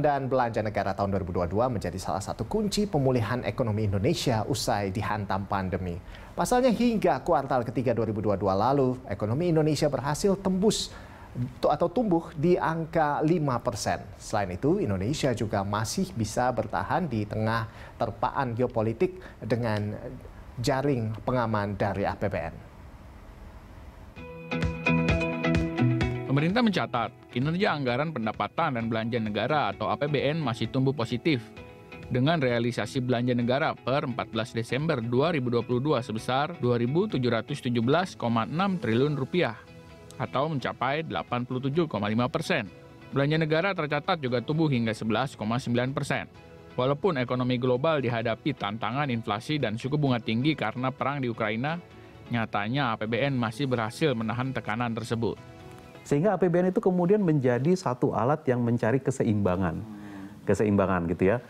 dan belanja negara tahun 2022 menjadi salah satu kunci pemulihan ekonomi Indonesia usai dihantam pandemi. Pasalnya hingga kuartal ketiga 2022 lalu, ekonomi Indonesia berhasil tembus atau tumbuh di angka 5%. persen. Selain itu, Indonesia juga masih bisa bertahan di tengah terpaan geopolitik dengan jaring pengaman dari APBN. Pemerintah mencatat, kinerja anggaran pendapatan dan belanja negara atau APBN masih tumbuh positif dengan realisasi belanja negara per 14 Desember 2022 sebesar 2.717,6 triliun rupiah atau mencapai 87,5 persen. Belanja negara tercatat juga tumbuh hingga 11,9 persen. Walaupun ekonomi global dihadapi tantangan inflasi dan suku bunga tinggi karena perang di Ukraina, nyatanya APBN masih berhasil menahan tekanan tersebut. Sehingga APBN itu kemudian menjadi satu alat yang mencari keseimbangan. Keseimbangan gitu ya.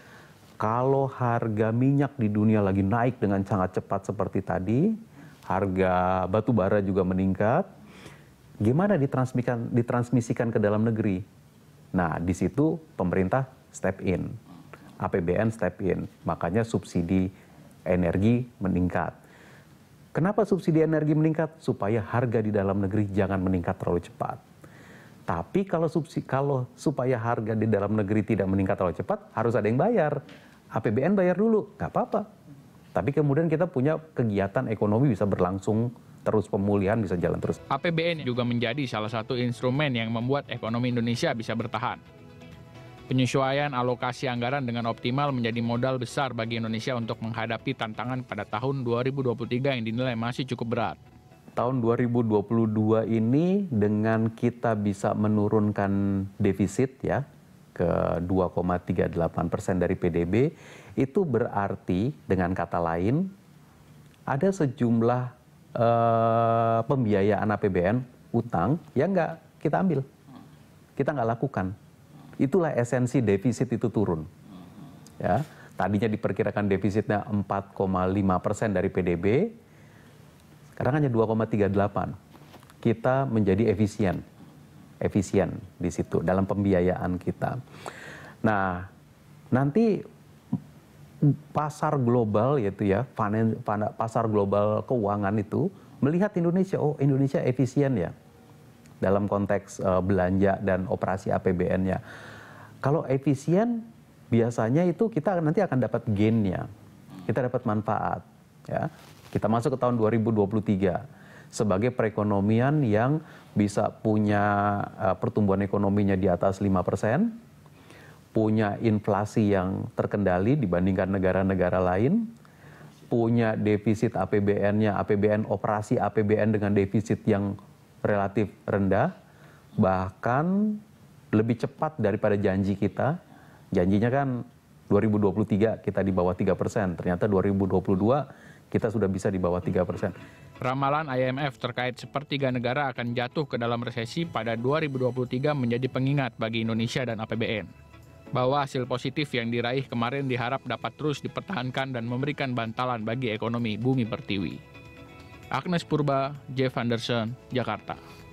Kalau harga minyak di dunia lagi naik dengan sangat cepat seperti tadi, harga batu bara juga meningkat, gimana ditransmisikan, ditransmisikan ke dalam negeri? Nah, di situ pemerintah step in. APBN step in. Makanya subsidi energi meningkat Kenapa subsidi energi meningkat? Supaya harga di dalam negeri jangan meningkat terlalu cepat. Tapi kalau subsidi kalau supaya harga di dalam negeri tidak meningkat terlalu cepat, harus ada yang bayar. APBN bayar dulu, nggak apa-apa. Tapi kemudian kita punya kegiatan ekonomi bisa berlangsung terus pemulihan bisa jalan terus. APBN juga menjadi salah satu instrumen yang membuat ekonomi Indonesia bisa bertahan. Penyesuaian alokasi anggaran dengan optimal menjadi modal besar bagi Indonesia untuk menghadapi tantangan pada tahun 2023 yang dinilai masih cukup berat. Tahun 2022 ini dengan kita bisa menurunkan defisit ya ke 2,38 persen dari PDB, itu berarti dengan kata lain ada sejumlah eh, pembiayaan APBN utang yang nggak kita ambil, kita nggak lakukan Itulah esensi defisit itu turun. Ya, tadinya diperkirakan defisitnya 4,5 persen dari PDB, sekarang hanya 2,38. Kita menjadi efisien, efisien di situ dalam pembiayaan kita. Nah, nanti pasar global yaitu ya pasar global keuangan itu melihat Indonesia oh Indonesia efisien ya dalam konteks uh, belanja dan operasi APBN-nya. Kalau efisien biasanya itu kita nanti akan dapat gain-nya. kita dapat manfaat. Ya. Kita masuk ke tahun 2023 sebagai perekonomian yang bisa punya uh, pertumbuhan ekonominya di atas 5 persen, punya inflasi yang terkendali dibandingkan negara-negara lain, punya defisit APBN-nya, APBN operasi APBN dengan defisit yang relatif rendah, bahkan lebih cepat daripada janji kita. Janjinya kan 2023 kita di bawah 3 persen, ternyata 2022 kita sudah bisa di bawah 3 persen. Ramalan IMF terkait sepertiga negara akan jatuh ke dalam resesi pada 2023 menjadi pengingat bagi Indonesia dan APBN. Bahwa hasil positif yang diraih kemarin diharap dapat terus dipertahankan dan memberikan bantalan bagi ekonomi bumi pertiwi. Agnes Purba, Jeff Anderson, Jakarta.